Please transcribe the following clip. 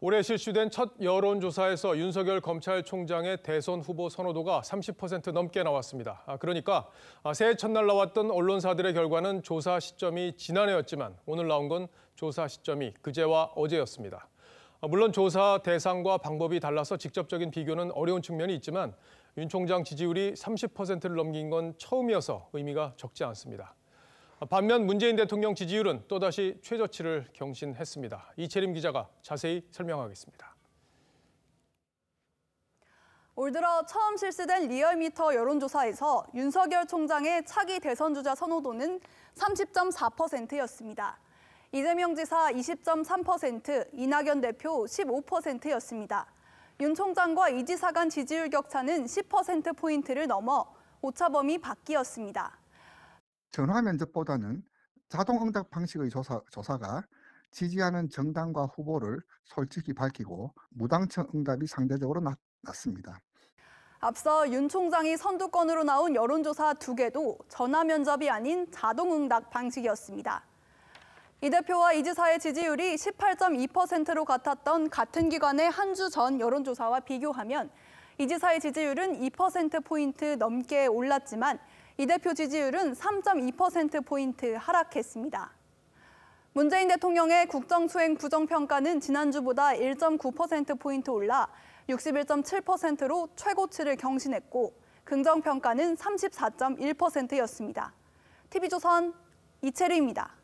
올해 실시된 첫 여론조사에서 윤석열 검찰총장의 대선 후보 선호도가 30% 넘게 나왔습니다. 아, 그러니까 아, 새해 첫날 나왔던 언론사들의 결과는 조사 시점이 지난해였지만 오늘 나온 건 조사 시점이 그제와 어제였습니다. 아, 물론 조사 대상과 방법이 달라서 직접적인 비교는 어려운 측면이 있지만 윤 총장 지지율이 30%를 넘긴 건 처음이어서 의미가 적지 않습니다. 반면 문재인 대통령 지지율은 또다시 최저치를 경신했습니다. 이채림 기자가 자세히 설명하겠습니다. 올 들어 처음 실시된 리얼미터 여론조사에서 윤석열 총장의 차기 대선 주자 선호도는 30.4%였습니다. 이재명 지사 20.3%, 이낙연 대표 15%였습니다. 윤 총장과 이 지사 간 지지율 격차는 10%포인트를 넘어 오차범위 밖이었습니다. 전화 면접보다는 자동 응답 방식의 조사, 조사가 지지하는 정당과 후보를 솔직히 밝히고 무당층 응답이 상대적으로 낮, 습니다 앞서 윤 총장이 선두권으로 나온 여론조사 두 개도 전화 면접이 아닌 자동 응답 방식이었습니다. 이 대표와 이 지사의 지지율이 18.2%로 같았던 같은 기간의 한 주 전 여론조사와 비교하면 이 지사의 지지율은 2%포인트 넘게 올랐지만 이 대표 지지율은 3.2%포인트 하락했습니다. 문재인 대통령의 국정 수행 부정평가는 지난주보다 1.9%포인트 올라 61.7%로 최고치를 경신했고 긍정평가는 34.1%였습니다. TV조선 이채르입니다.